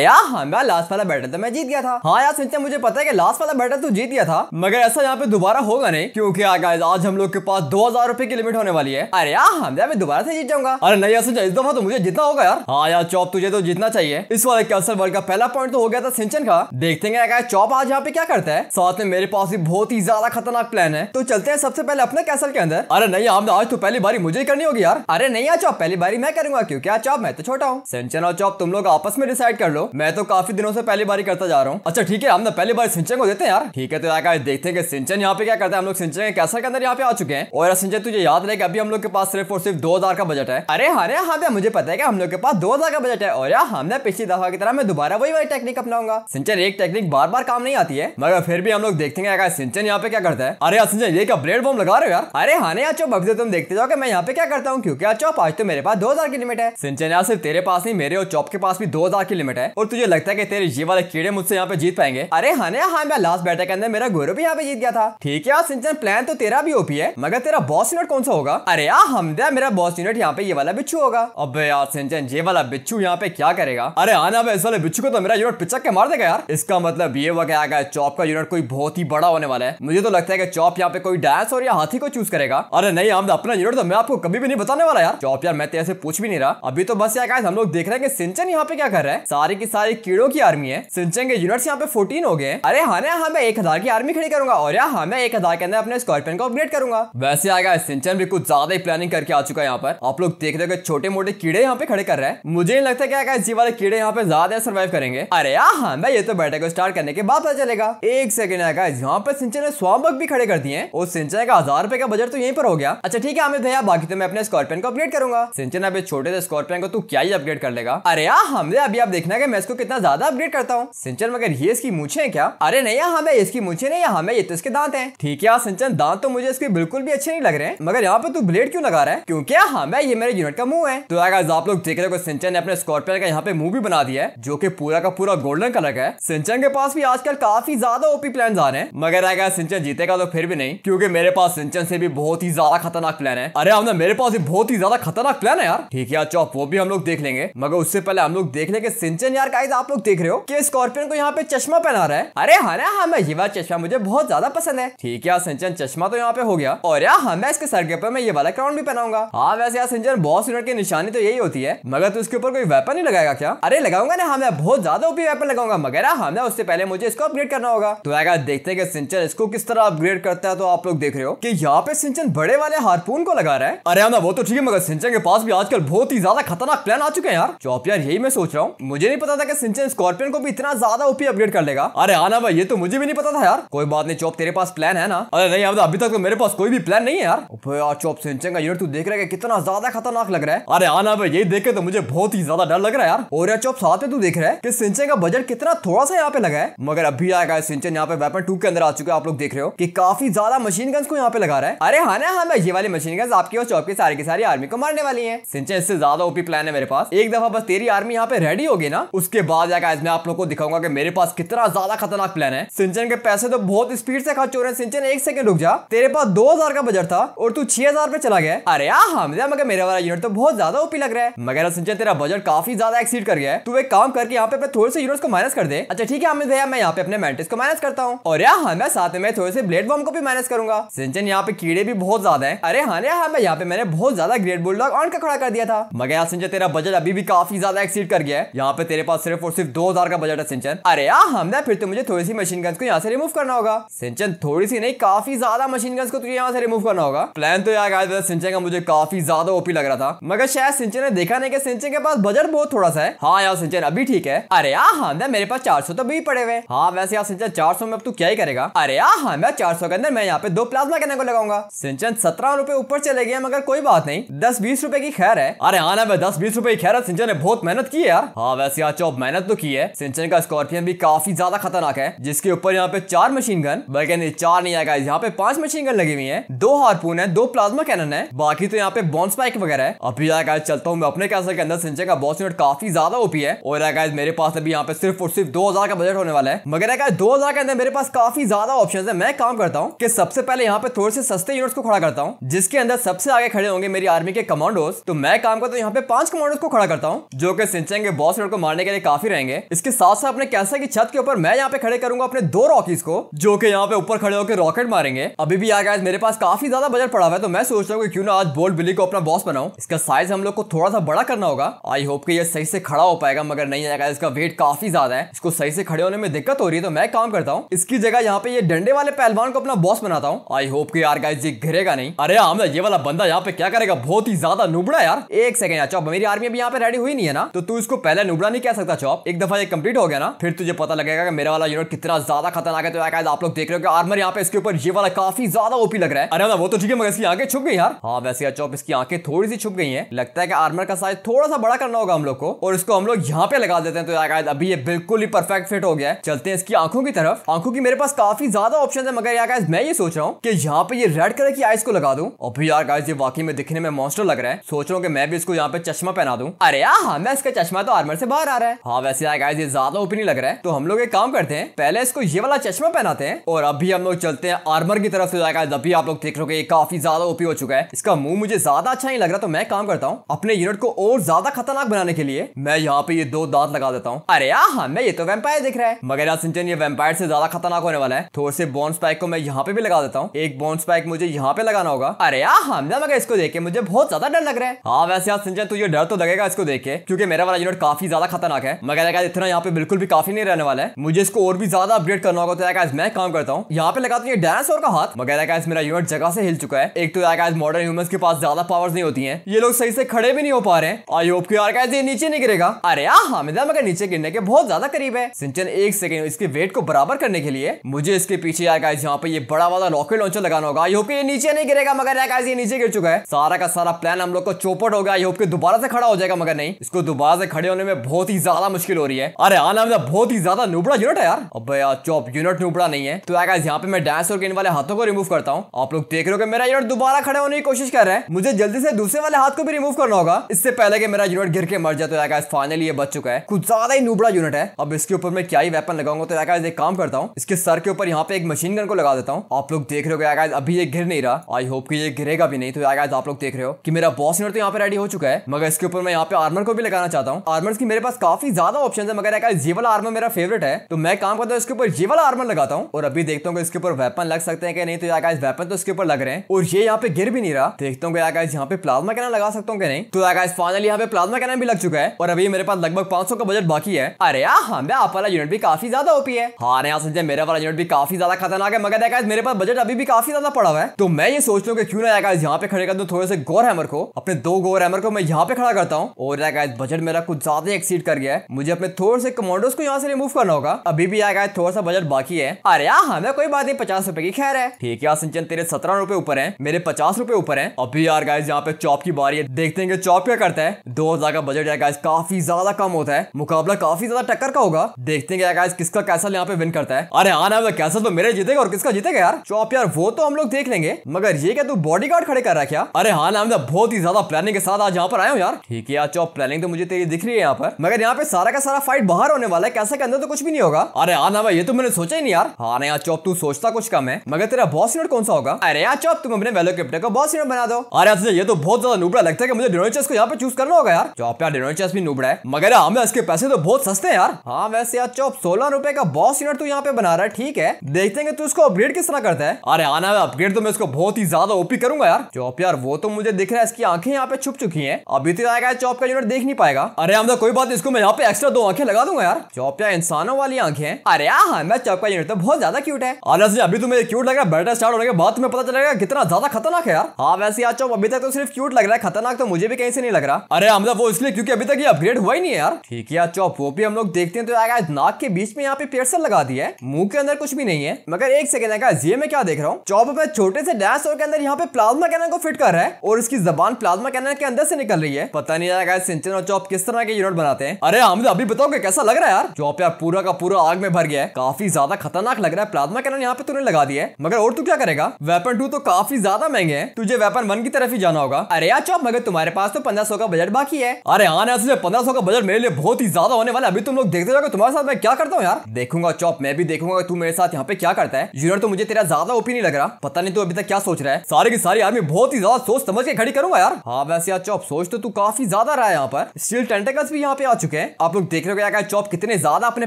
यार हाँ मैं लास्ट वाला बैटल था मैं जीत गया था हाँ यार सिंचा मुझे पता है कि लास्ट वाला बैटल तो जीत गया था मगर ऐसा यहाँ पे दोबारा होगा नहीं क्योंकि गाइस आज हम लोग के पास दो हजार रुपए की लिमिट होने वाली है अरे यार हम हाँ, यार मैं दोबारा से जीत जाऊंगा अरे नहीं यार इस दफा तो मुझे जीतना होगा यार हाँ यार चौप तुझे तो जीतना चाहिए इस वाले कैसल वर्ल्ड का पहला पॉइंट तो हो गया था सिंचन का देखते हैं चौप आज यहाँ पे क्या करता है साथ में मेरे पास भी बहुत ही ज्यादा खतरनाक प्लान है तो चलते हैं सबसे पहले अपने कैसल के अंदर अरे नहीं हम आज तो पहली बारी मुझे करनी होगी यार अरे नहीं यार चौप पहली बारी मैं करूंगा क्योंकि यार चौप मैं तो छोटा हूँ सिंचन और चौप तुम लोग आपस में डिसाइड कर लो मैं तो काफी दिनों से पहली बार करता जा रहा हूँ अच्छा ठीक है हम ना पहली बार सिंचन को देते हैं यार ठीक है तो यार देखते हैं कि सिंचन यहाँ पे क्या करते हैं हम लोग सिंचन के कैसा के अंदर यहाँ पे आ चुके हैं और सिंचन तुझे याद रहे अभी हम लोग के पास सिर्फ और सिर्फ दो का बजट है अरे हाँ यहाँ मुझे पता है की हम लोग के पास दो का बजट है और यार हमने पिछली दफा की तरह मैं दोबारा वही वही टेक्निक अपनाऊंगा सिंचन एक टेक्निक बार बार काम नहीं आती है मगर फिर भी हम लोग देखते हैं सिंचन यहाँ पे क्या करता है अरे यार सिंचन ये क्या ब्रेड बॉम लगा रहे हो यार अरे हाँ नहीं अच्छो बगदे तुम देखते जाओ कि मैं यहाँ पे क्या करता हूँ क्योंकि अच्छो आज तो मेरे पास दो हजार की लिमिट है सिंचन यार सिर्फ तेरे पास नहीं मेरे और चौप के पास भी दो हज़ार की लिमिट है और तुझे लगता है कि तेरे ये वाले कीड़े मुझसे यहाँ पे जीत पाएंगे अरे हाने हाँ मैं लास्ट बैटर के अंदर मेरा गोरो भी यहाँ पे जीत गया था ठीक है सिंचन प्लान तो तेरा भी ओपी है मगर तेरा बॉस यूनिट कौन सा होगा अरे यार हमदा मेरा बॉस यूनिट यहाँ पे ये वाला बिच्छू होगा अब यार सिंचन ये वाला बिच्छू यहाँ पे क्या करेगा अरे हाँ ना इस वाले बिच्छू को तो मेरा यूनिट पिचक के मार देगा यार इसका मतलब ये हुआ क्या है चौप का यूनिट कोई बहुत ही बड़ा होने वाला है मुझे तो लगता है की चौप यहाँ पे कोई डांस और या हाथी को चूज करेगा अरे नहीं हम अपना यूनिट तो मैं आपको कभी भी नहीं बताने वाला यार चौप यार मैं तेरे से पूछ भी नहीं रहा अभी तो बस यार हम लोग देख रहे हैं कि सिंचन यहाँ पे क्या कर रहा है सारी की सारी कीड़ों की आर्मी है सिंचन के यूनिट्स यहाँ पे फोर्टीन हो गए अरे हाँ ना हाँ मैं एक हजार की आर्मी खड़ी करूंगा और यहाँ हाँ मैं एक हजार के अंदर अपने स्कॉर्पियन को अपग्रेड करूंगा वैसे आएगा सिंचन भी कुछ ज्यादा ही प्लानिंग करके आ चुका है यहाँ पर आप लोग देख रहे हो छोटे मोटे कीड़े यहाँ पे खड़े कर रहे हैं मुझे नहीं लगता क्या जी वाले कीड़े यहाँ पे ज्यादा सर्वाइव करेंगे अरे हाँ मैं ये तो बैठे को स्टार्ट करने के बाद पता चलेगा एक सेकंड आएगा यहाँ पर सिंचन ने स्वामक भी खड़े कर दिए और सिंचन का हजार रुपए का बजट तो यहीं पर हो गया अच्छा ठीक है आमिर भैया बाकी तो मैं अपने स्कॉर्पियन को अपग्रेड करूंगा सिंचन अभी छोटे से स्कॉर्पियन को तू क्या ही अपग्रेड कर लेगा अरे हमने हाँ, अभी आप देखना कि मैं इसको कितना ज्यादा अपग्रेड करता हूँ सिंचन मगर ये इसकी मूछे है क्या अरे नहीं यहाँ हमें इसकी मूछे नहीं यहाँ हमें ये तो इसके दांत है ठीक है यार सिंचन दांत तो मुझे इसके बिल्कुल भी अच्छे नहीं लग रहे हैं मगर यहाँ पे तू ब्लेड क्यों लगा रहा है क्योंकि हमें हाँ, ये मेरे यूनिट का मुंह है तो अगर आप लोग देख रहे हो सिंचन ने अपने स्कॉर्पियन का यहाँ पे मुंह भी बना दिया है जो की पूरा का पूरा गोल्डन कलर का है सिंचन के पास भी आजकल काफी ज्यादा ओपी प्लान आ रहे हैं मगर अगर सिंचन जीतेगा तो फिर भी नहीं क्यूँकी मेरे पास सिंचन से भी बहुत ही ज्यादा खतरनाक प्लान है अरे हमने हाँ, मेरे पास भी बहुत ही ज्यादा खतरनाक प्लान है यार ठीक है चौप वो भी हम लोग देख लेंगे मगर उससे पहले हम लोग देख लेंगे सिंचन यार गाइस आप लोग देख रहे हो कि स्कॉर्पियन को यहाँ पे चश्मा पहना रहा है अरे हाँ ना हमें हाँ, ये वाला चश्मा मुझे बहुत ज्यादा पसंद है ठीक है यार सिंचन चश्मा तो यहाँ पे हो गया और यार हमें हाँ, इसके सर के ऊपर मैं ये वाला क्राउन भी पहनाऊंगा हाँ वैसे यार सिंचन बॉस यूनिट की निशानी तो यही होती है मगर तू उसके ऊपर कोई वेपन नहीं लगाएगा क्या अरे लगाऊंगा ना हमें हाँ, बहुत ज्यादा ओपी वेपन लगाऊंगा मगर हमें उससे पहले मुझे इसको अपग्रेड करना होगा तो अगर देखते हैं कि सिंचन इसको किस तरह अपग्रेड करता है तो आप लोग देख रहे हो कि यहाँ पे सिंचन बड़े वाले हारपून को लगा रहा है अरे हमें वो तो ठीक है मगर सिंचन के पास भी आजकल बहुत ही ज्यादा खतरनाक प्लान आ चुके हैं यार चौप यार यही मैं सोच रहा हूँ मुझे नहीं पता था कि सिंचन स्कॉर्पियन को भी इतना ज्यादा ओपी अपग्रेड कर लेगा अरे आना भाई ये तो मुझे भी नहीं पता था यार कोई बात नहीं चौप तेरे पास प्लान है ना अरे नहीं अब तो अभी तक तो मेरे पास कोई भी प्लान नहीं है यार यार चौप सिंचन का यूनिट तू देख रहे कितना ज्यादा खतरनाक लग रहा है अरे आना भाई यही देखे तो मुझे बहुत ही ज्यादा डर लग रहा है यार और यार चौप साथ में तू देख रहे है कि सिंचन का बजट कितना थोड़ा सा यहाँ पे लगा है मगर अभी आएगा सिंचन यहाँ पे वेपन टू के अंदर आ चुके आप लोग देख रहे हो कि काफी ज्यादा मशीन गन्स को यहाँ पे लगा रहा है अरे हाँ हाँ हाँ ये वाली मशीन गन्स आपकी और चौप की सारी की सारी आर्मी को मारने वाली है सिंचन इससे ज्यादा ओपी प्लान है मेरे पास एक दफा बस तेरी आर्मी यहाँ पे रेडी होगी ना उसके बाद या मैं आप लोगों को दिखाऊंगा कि मेरे पास कितना ज्यादा खतरनाक प्लान है सिंचन के पैसे तो बहुत स्पीड से खर्च हो रहे हैं सिंचन एक सेकंड रुक जा तेरे पास दो हजार का बजट था और तू छह हजार पे चला गया अरे हम हाँ, मगर मेरा वाला यूनिट तो बहुत ज्यादा ओपी लग रहा है मगर सिंचन तेरा बजट काफी ज्यादा एक्सीड कर गया है तू एक काम करके यहाँ पे थोड़े से यूनिट को माइनस कर दे अच्छा ठीक है भैया मैं यहाँ पे अपने मेंटिस को माइनस करता हूँ और यहाँ मैं साथ में थोड़े से ब्लेड बॉम्ब को भी माइनस करूंगा सिंचन यहाँ पे कीड़े भी बहुत ज्यादा है अरे हाँ यहाँ मैं यहाँ पे मैंने बहुत ज्यादा ग्रेट बुलडॉग ऑन का खड़ा कर दिया था मगर यहाँ सिंचन तेरा बजट अभी भी काफी ज्यादा एक्सीड कर गया है यहाँ पे तेरे पास सिर्फ और सिर्फ दो हजार का बजट है सिंचन अरे यार हमने फिर तो मुझे थोड़ी सी मशीन गन्स को यहाँ से रिमूव करना होगा सिंचन थोड़ी सी नहीं काफी ज्यादा मशीन गन्स को तुझे यहाँ से रिमूव करना होगा प्लान तो यार आया सिंचन का मुझे काफी ज्यादा ओपी लग रहा था मगर शायद सिंचन ने देखा नहीं कि सिंचन के पास बजट बहुत थोड़ा सा है हाँ यार सिंचन अभी ठीक है अरे यार हाँ, हमने मेरे पास चार तो भी पड़े हुए हाँ वैसे यार सिंचन चार में अब तू क्या ही करेगा अरे यार हाँ मैं चार के अंदर मैं यहाँ पे दो प्लाज्मा कहने को लगाऊंगा सिंचन सत्रह रुपए ऊपर चले गए मगर कोई बात नहीं दस बीस रुपए की खैर है अरे हाँ ना दस बीस रुपए की खैर है सिंचन ने बहुत मेहनत की है यार हाँ वैसे यार चौप मेहनत तो की है सिंचन का स्कॉर्पियन भी काफी ज्यादा खतरनाक है जिसके ऊपर यहाँ पे चार मशीन गन बल्कि चार नहीं आएगा यहाँ पे पांच मशीन गन लगी हुई है दो हारपून है दो प्लाज्मा कैनन है बाकी तो यहाँ पे बॉन्स स्पाइक वगैरह है अभी आकाश चलता हूँ मैं अपने कैसल के अंदर सिंचन का बॉस यूनिट काफी ज्यादा ओपी है और आकाश मेरे पास अभी यहाँ पे सिर्फ और सिर्फ दो का बजट होने वाला है मगर आकाश दो के अंदर मेरे पास काफी ज्यादा ऑप्शन है मैं काम करता हूँ की सबसे पहले यहाँ पे थोड़े से सस्ते यूनिट को खड़ा करता हूँ जिसके अंदर सबसे आगे खड़े होंगे मेरी आर्मी के कमांडोज तो मैं काम करता हूँ यहाँ पे पांच कमांडोज को खड़ा करता हूँ जो कि सिंचन के बॉस यूनिट को मारने के लिए काफी रहेंगे इसके साथ साथ अपने कैंसर की छत के ऊपर मैं यहाँ पे खड़े करूंगा अपने दो रॉकीज को जो कि यहाँ पे ऊपर खड़े होकर रॉकेट मारेंगे अभी भी यार मेरे पास काफी ज्यादा बजट पड़ा हुआ है तो मैं सोच रहा हूँ क्यों ना आज बोल्ट बिली को अपना बॉस बनाऊ इसका साइज हम लोग को थोड़ा सा बड़ा करना होगा आई होप की ये सही से खड़ा हो पाएगा मगर नहीं आएगा इसका वेट काफी ज्यादा है इसको सही से खड़े होने में दिक्कत हो रही है तो मैं काम करता हूँ इसकी जगह यहाँ पे डंडे वाले पहलवान को अपना बॉस बनाता हूँ आई होप की यार गाइज ये घिरेगा नहीं अरे हम ये वाला बंदा यहाँ पे क्या करेगा बहुत ही ज्यादा नुबड़ा यार एक सेकंड यार मेरी आर्मी अभी यहाँ पे रेडी हुई नहीं है ना तो तू इसको पहले नुबड़ा नहीं कह सकता जॉब एक दफा ये कंप्लीट हो गया ना फिर तुझे पता लगेगा कि मेरा वाला यूनिट कितना ज्यादा खतरनाक है तो यार आप लोग देख रहे हो कि आर्मर यहाँ पे इसके ऊपर ये वाला काफी ज्यादा ओपी लग रहा है अरे वो तो ठीक है मगर इसकी आंखें छुप गई यार हाँ वैसे यार चौप इसकी आंखें थोड़ी सी छुप गई है लगता है कि आर्मर का साइज थोड़ा सा बड़ा करना होगा हम लोग को और इसको हम लोग यहाँ पे लगा देते हैं तो यार अभी ये बिल्कुल ही परफेक्ट फिट हो गया है चलते हैं इसकी आंखों की तरफ आंखों की मेरे पास काफी ज्यादा ऑप्शन है मगर यार मैं ये सोच रहा हूँ कि यहाँ पे ये रेड कलर की आइस को लगा दू और फिर यार गाइस ये वाकई में दिखने में मॉन्स्टर लग रहा है सोच रहा हूँ कि मैं भी इसको यहाँ पे चश्मा पहना दू अरे यहाँ मैं इसका चश्मा तो आर्मर से बाहर आ रहा है रहा है हाँ वैसे यार गाइस ये ज्यादा ओपी नहीं लग रहा है तो हम लोग एक काम करते हैं पहले इसको ये वाला चश्मा पहनाते हैं और अभी हम लोग चलते हैं आर्मर की तरफ से जाएगा अभी आप लोग देख रहे हो काफी ज्यादा ओपी हो चुका है इसका मुंह मुझे ज्यादा अच्छा नहीं लग रहा तो मैं काम करता हूँ अपने यूनिट को और ज्यादा खतरनाक बनाने के लिए मैं यहाँ पे ये दो दांत लगा देता हूँ अरे हाँ मैं ये तो वेम्पायर दिख रहा है मगर यार सिंचन ये वेम्पायर से ज्यादा खतरनाक होने वाला है थोड़े से बॉन्स पैक को मैं यहाँ पे भी लगा देता हूँ एक बॉन्स पैक मुझे यहाँ पे लगाना होगा अरे हाँ मगर इसको देख के मुझे बहुत ज्यादा डर लग रहा है हाँ वैसे यार सिंचन तुझे तो डर तो लगेगा इसको देख के क्योंकि मेरा वाला यूनिट काफी ज्यादा खतरनाक खतरनाक है मगर अगर इतना यहाँ पे बिल्कुल भी काफी नहीं रहने वाला है मुझे इसको और भी ज्यादा अपग्रेड करना होगा तो यार मैं काम करता हूँ यहाँ पे लगाती है और का हाथ मगर यार मेरा यूनिट जगह से हिल चुका है एक तो यार मॉडर्न ह्यूमन के पास ज्यादा पावर नहीं होती है ये लोग सही से खड़े भी नहीं हो पा रहे आई होप क्यू आर का नीचे नहीं गिरेगा अरे हामिदा हाँ, मगर नीचे गिरने के बहुत ज्यादा करीब है सिंचन एक सेकेंड इसके वेट को बराबर करने के लिए मुझे इसके पीछे यार गाइस यहाँ पे ये बड़ा वाला रॉकेट लॉन्चर लगाना होगा आई होप ये नीचे नहीं गिरेगा मगर यार ये नीचे गिर चुका है सारा का सारा प्लान हम लोग को चौपट होगा आई होप के दोबारा से खड़ा हो जाएगा मगर नहीं इसको दोबारा से खड़े होने में बहुत ही ही ज्यादा मुश्किल हो रही है अरे आना बहुत ही ज्यादा नुबड़ा यूनिट है यार अब यार चौप यूनिट नुबड़ा नहीं है तो गाइस यहाँ पे मैं डांस और इन वाले हाथों को रिमूव करता हूँ आप लोग देख रहे हो मेरा यूनिट दोबारा खड़े होने की कोशिश कर रहे हैं मुझे जल्दी से दूसरे वाले हाथ को भी रिमूव करना होगा इससे पहले कि मेरा यूनिट गिर के मर जाए तो गाइस फाइनली ये बच चुका है कुछ ज्यादा ही नुबड़ा यूनिट है अब इसके ऊपर मैं क्या ही वेपन लगाऊंगा तो गाइस एक काम करता हूँ इसके सर के ऊपर यहाँ पे एक मशीन गन को लगा देता हूँ आप लोग देख रहे हो गाइस अभी ये गिर नहीं रहा आई होप की ये गिरेगा भी नहीं तो गाइस आप लोग देख रहे हो कि मेरा बॉस यूनिट तो यहाँ पे रेडी हो चुका है मगर इसके ऊपर मैं यहाँ पे आर्मर को भी लगाना चाहता हूँ आर्मर की मेरे पास काफी ज्यादा ऑप्शन है मगर ये वाला आर्मर मेरा फेवरेट है तो मैं काम करता हूँ इसके ऊपर ये वाला आर्मर लगाता हूँ और अभी देखता हूँ इसके ऊपर वेपन लग सकते हैं कि नहीं तो यार गाइस वेपन तो इसके ऊपर लग रहे हैं और ये यहाँ पे गिर भी नहीं रहा देखता हूँ यार गाइस यहाँ पे प्लाज्मा कैन लगा सकता हूँ कि नहीं तो यार फाइनल यहाँ पे प्लाज्मा कैन भी लग चुका है और अभी मेरे पास लगभग पांच का बजट बाकी है अरे हाँ मैं आप वाला यूनिट भी काफी ज्यादा ओपी है हाँ यहाँ सोचे मेरे वाला यूनिट भी काफी ज्यादा खतरनाक है मगर देखा मेरे पास बजट अभी भी काफी ज्यादा पड़ा हुआ है तो मैं ये सोचता हूँ कि क्यों ना यार यहाँ पे खड़े कर दू थोड़े से गोर हैमर को अपने दो गोर हैमर को मैं यहाँ पे खड़ा करता हूँ और बजट मेरा कुछ ज्यादा एक्सीड कर कर गया है मुझे अपने थोर से कमोडोस को यहाँ से रिमूव करना होगा अभी भी आएगा थोड़ा सा बजट बाकी है अरे यार हमें कोई बात नहीं पचास रुपए की खैर है ठीक है सिंचन तेरे सत्रह रुपए ऊपर है मेरे पचास रुपए ऊपर है अभी यार गाइज यहाँ पे चौप की बारी है देखते हैं चौप क्या करता है दो हजार का बजट है गाइज काफी ज्यादा कम होता है मुकाबला काफी ज्यादा टक्कर का होगा देखते हैं गाइज किसका कैसल यहाँ पे विन करता है अरे हाँ ना कैसल तो मेरे जीतेगा और किसका जीतेगा यार चौप यार वो तो हम लोग देख लेंगे मगर ये क्या तू बॉडी खड़े कर रहा क्या अरे हाँ ना बहुत ही ज्यादा प्लानिंग के साथ आज यहाँ पर आया हूँ यार ठीक है यार चौप प्लानिंग तो मुझे तेरी दिख रही है यहाँ पर मगर यहाँ पे सारा का सारा फाइट बाहर होने वाला है कैसे के अंदर तो कुछ भी नहीं होगा अरे हाँ ना भाई ये तो मैंने सोचा ही नहीं यार हाँ यार चौप तू सोचता कुछ कम है मगर तेरा बॉस यूनिट कौन सा होगा अरे यार चौप तुम अपने वेलो कैप्टन का बॉस यूनिट बना दो अरे अच्छा ये तो बहुत ज्यादा नुबड़ा लगता है कि मुझे डिनोचेस को यहाँ पे चूज करना होगा यार चौप यार डिनोचेस भी नुबड़ा है मगर हमें हाँ, इसके पैसे तो बहुत सस्ते हैं यार हाँ वैसे यार चौप सोलह रुपए का बॉस यूनिट तू यहाँ पे बना रहा है ठीक है देखते हैं तू उसको अपग्रेड किस तरह करता है अरे आना हाँ अपग्रेड तो मैं इसको बहुत ही ज्यादा ओपी करूंगा यार चौप यार वो तो मुझे दिख रहा है इसकी आंखें यहाँ पे छुप चुकी है अभी तो आएगा चौप का यूनिट देख नहीं पाएगा अरे हम हाँ, मतलब तो कोई बात इसको मैं यहाँ पे एक्स्ट्रा दो आंखें लगा दूंगा यार चौपिया इंसानों वाली आंखें अरे हाँ, हाँ मैं चौपिया यूनिट तो बहुत ज्यादा क्यूट है हालांकि अभी तुम्हें तो क्यूट लग रहा है बैटर स्टार्ट होने के बाद तुम्हें पता चलेगा कितना ज्यादा खतरनाक है यार हाँ वैसे आज चौप अभी तक तो सिर्फ क्यूट लग रहा है खतरनाक तो मुझे भी कहीं से नहीं लग रहा अरे हम हाँ, मतलब वो इसलिए क्योंकि अभी तक ये अपग्रेड हुआ ही नहीं है यार ठीक है चौप वो भी हम लोग देखते हैं तो आगे नाक के बीच में यहाँ पे से लगा दिया है मुंह के अंदर कुछ भी नहीं है मगर एक सेकंड है ये मैं क्या देख रहा हूँ चौप में छोटे से डैश के अंदर यहाँ पे प्लाज्मा कैनर को फिट कर रहा है और इसकी जबान प्लाज्मा कैनर के अंदर से निकल रही है पता नहीं यार सिंचन और चौप किस तरह के यूनिट बनाते हैं अरे हामिद अभी बताओ कैसा लग रहा है यार आप यार पूरा का पूरा आग में भर गया है काफी ज्यादा खतरनाक लग रहा है प्लाज्मा कैनन यहाँ पे तूने लगा दिया है मगर और तू क्या करेगा वेपन टू तो काफी ज्यादा महंगे हैं तुझे वेपन वन की तरफ ही जाना होगा अरे यार चौप मगर तुम्हारे पास तो पंद्रह सौ का बजट बाकी है अरे हाँ पंद्रह सौ का बजट मेरे लिए बहुत ही ज्यादा होने वाला अभी तुम लोग देखते जाओगे तुम्हारे साथ मैं क्या करता हूँ यार देखूंगा चौप मैं भी देखूंगा तू मेरे साथ यहाँ पे क्या करता है यूनिट तो मुझे तेरा ज्यादा ओपी नहीं लग रहा पता नहीं तू अभी तक क्या सोच रहा है सारी की सारी आर्मी बहुत ही ज्यादा सोच समझ के खड़ी करूंगा यार हाँ वैसे यार चौप सोच तो तू काफी ज्यादा रहा है यहाँ पर स्टील टेंटेकल्स भी यहाँ पे आ चुके चुके हैं आप लोग देख रहे हो यार चॉप कितने ज्यादा अपने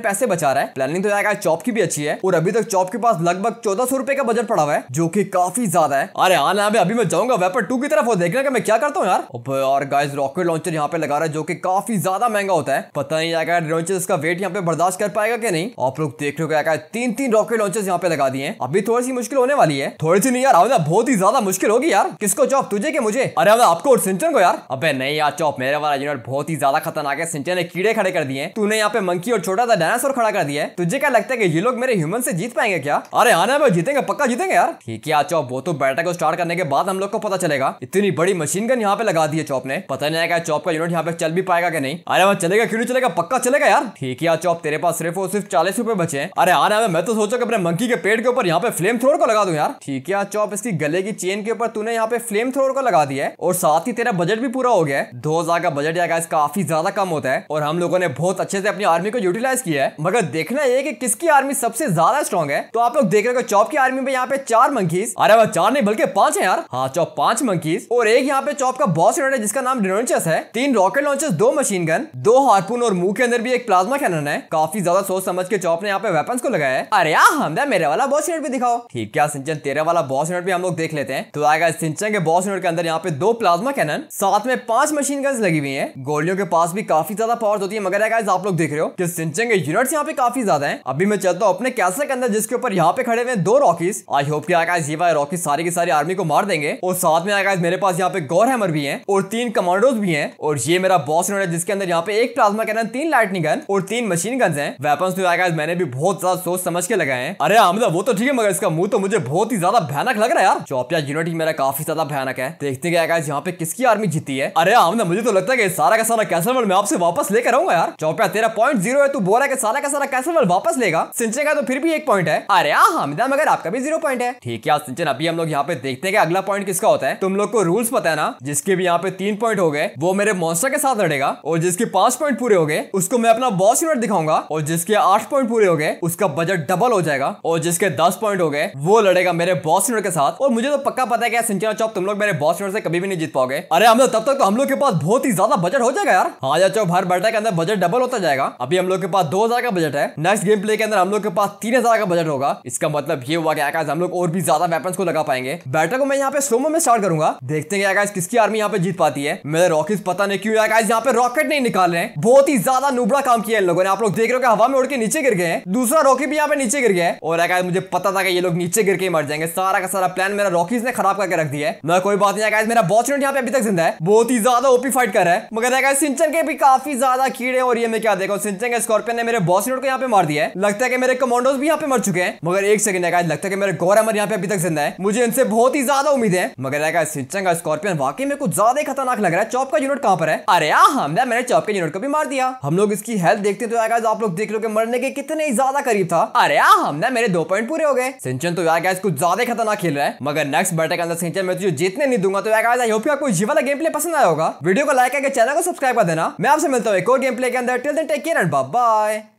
पैसे बचा रहा है प्लानिंग तो जाएगा चॉप की भी अच्छी है और अभी तक चॉप के पास लगभग चौदह सौ रुपए का बजट पड़ा हुआ है जो की काफी ज्यादा है अरे हाँ ना अभी मैं जाऊंगा वेपर टू की तरफ और देखने का मैं क्या करता हूँ यार और गाइज रॉकेट लॉन्चर यहाँ पे लगा रहा है जो की काफी ज्यादा महंगा होता है पता नहीं यार लॉन्चर इसका वेट यहाँ पे बर्दाश्त कर पाएगा कि नहीं आप लोग देख रहे हो यार तीन तीन रॉकेट लॉन्चर्स यहाँ पे लगा दिए अभी थोड़ी सी मुश्किल होने वाली है थोड़ी सी नहीं यार ना बहुत ही ज्यादा मुश्किल होगी यार किसको चौप तुझे के मुझे अरे आपको और सिंचन को यार अबे नहीं यार चौप मेरे वाला यूनिट बहुत ही ज्यादा खतरनाक है सिंचन ने कीड़े खड़े कर दिए तूने यहाँ पे मंकी और छोटा सा डायनासोर खड़ा कर दिया है तुझे क्या लगता है कि ये लोग मेरे ह्यूमन से जीत पाएंगे क्या अरे आने में जीतेंगे पक्का जीतेंगे यार ठीक है चौप वो तो बैटर को स्टार्ट करने के बाद हम लोग को पता चलेगा इतनी बड़ी मशीन गन यहाँ पे लगा दी है चौप ने पता नहीं आया चौप का यूनिट यहाँ पे चल भी पाएगा कि नहीं अरे वहाँ चलेगा क्यों नहीं चलेगा पक्का चलेगा यार ठीक है चौप तेरे पास सिर्फ और सिर्फ चालीस रुपए बचे अरे आने में मैं तो सोचा कि अपने मंकी के पेड़ के ऊपर यहाँ पे फ्लेम थ्रोर को लगा दू यार ठीक है चौप इसकी गले की चेन के ऊपर तूने यहाँ पे फ्लेम थ्रोर को लगा दिया है और साथ ही तेरा बजट भी पूरा हो गया दो हजार का बजट या काफी ज्यादा कम होता है और और हम लोगों ने बहुत अच्छे से अपनी आर्मी को यूटिलाइज किया है मगर देखना ये कि किसकी आर्मी सबसे ज्यादा स्ट्रॉन्ग है तो आप लोग देख रहे हो चौप की आर्मी में यहाँ पे चार मंकीज अरे वह चार नहीं बल्कि पांच है यार हाँ चौप पांच मंकीज और एक यहाँ पे चौप का बॉस है जिसका नाम डिनोचस है तीन रॉकेट लॉन्चर्स दो मशीन गन दो हारपून और मुंह के अंदर भी एक प्लाज्मा कैनन है काफी ज्यादा सोच समझ के चौप ने यहाँ पे वेपन को लगाया है अरे यार हम मेरे वाला बॉस यूनिट भी दिखाओ ठीक है सिंचन तेरे वाला बॉस यूनिट भी हम लोग देख लेते हैं तो आएगा सिंचन के बॉस यूनिट के अंदर यहाँ पे दो प्लाज्मा कैनन साथ में पांच मशीन गन्स लगी हुई है गोलियों के पास भी काफी ज्यादा पावर्स होती है मगर गाइस आप लोग देख रहे हो कि सिंचन यूनिट्स यहाँ पे काफी ज्यादा हैं अभी मैं चलता हूँ अपने कैसल के अंदर जिसके ऊपर यहाँ पे खड़े हुए दो रॉकीस आई होप कि रॉकी सारी की सारी आर्मी को मार देंगे और साथ में आकाश मेरे पास यहाँ पे गौर हैमर भी है और तीन कमांडोज भी है और ये मेरा बॉस यूनिट है जिसके अंदर यहाँ पे एक प्लाज्मा कैनन तीन लाइटनिंग गन और तीन मशीन गन्स है वेपन तो आकाश मैंने भी बहुत ज्यादा सोच समझ के लगाए हैं अरे आमदा वो तो ठीक है मगर इसका मुंह तो मुझे बहुत ही ज्यादा भयानक लग रहा है यार चौपिया यूनिट मेरा काफी ज्यादा भयानक है देखते हैं यहाँ पे किसकी आर्मी जीती है अरे आमदा मुझे तो लगता है सारा का सारा कैसल मैं आपसे वापस ले लेकर आऊंगा यार चौपया तेरा पॉइंट जीरो है तू बोरा के सारा का सारा कैसल वापस लेगा सिंचन का तो फिर भी एक पॉइंट है अरे हाँ, हामिदा मगर आपका भी जीरो पॉइंट है ठीक है सिंचन अभी हम लोग यहाँ पे देखते हैं अगला पॉइंट किसका होता है तुम लोग को रूल्स पता है ना जिसके भी यहाँ पे तीन पॉइंट हो गए वो मेरे मोस्टर के साथ लड़ेगा और जिसके पांच पॉइंट पूरे हो गए उसको मैं अपना बॉस यूनिट दिखाऊंगा और जिसके आठ पॉइंट पूरे हो गए उसका बजट डबल हो जाएगा और जिसके दस पॉइंट हो गए वो लड़ेगा मेरे बॉस यूनिट के साथ और मुझे तो पक्का पता है कि सिंचना चौप तुम लोग मेरे बॉस यूनिट से कभी भी नहीं जीत पाओगे अरे हम तब तक तो हम लोग के पास बहुत ही ज्यादा बजट हो जाएगा यार हाँ या चौप हर बैठा के अंदर बजट डबल होता जाएगा अभी हम लोग के पास दो का बजट है नेक्स्ट गेम प्ले के अंदर हम लोग के पास तीन का बजट होगा इसका मतलब ये हुआ क्या हम लोग और भी ज्यादा वेपन को लगा पाएंगे बैटर को मैं यहाँ पे सोमो में स्टार्ट करूंगा देखते हैं आकाश किसकी आर्मी यहाँ पे जीत पाती है मेरे रॉकेट पता नहीं क्यों आया यहाँ पे रॉकेट नहीं निकाल रहे बहुत ही ज्यादा नुबड़ा काम किया इन लोगों ने आप लोग देख रहे हो हवा में उड़ के नीचे गिर गए हैं दूसरा रॉकेट भी यहाँ पे नीचे गिर गया है और आकाश मुझे पता था कि ये लोग नीचे गिर के मर जाएंगे सारा का सारा प्लान मेरा रॉकीज ने खराब करके रख दिया है ना कोई बात नहीं आकाश मेरा बॉस यहाँ पे अभी तक जिंदा है बहुत ही ज्यादा ओपी फाइट कर रहा है मगर आकाश सिंचन के भी काफी ज्यादा कीड़े और ये मैं क्या देखा सिंचेंग स्कॉर्पियन ने मेरे बॉस यूनिट को यहाँ पे मार दिया है लगता है कि मेरे कमांडोज भी यहाँ पे मर चुके हैं मगर एक सेकंड है लगता है कि मेरे गौर अमर यहाँ पे अभी तक जिंदा है मुझे इनसे बहुत ही ज्यादा उम्मीद है मगर है सिंचेंग स्कॉर्पियन वाकई में कुछ ज्यादा खतरनाक लग रहा है चौप का यूनिट कहाँ पर है अरे हाँ, हम मैंने चौप के यूनिट को भी मार दिया हम लोग इसकी हेल्थ देखते तो आएगा आप लोग देख लो कि मरने के कितने ज्यादा करीब था अरे हाँ, हम मेरे दो पॉइंट पूरे हो गए सिंचन तो यार कुछ ज्यादा खतरनाक खेल रहा है मगर नेक्स्ट बैठक के अंदर सिंचन में तुझे जीतने नहीं दूंगा तो यार आई होप आपको जीवन गेम प्ले पसंद आया होगा वीडियो को लाइक करके चैनल को सब्सक्राइब कर देना मैं आपसे मिलता हूँ एक और गेम प्ले के अंदर till then take care and bye bye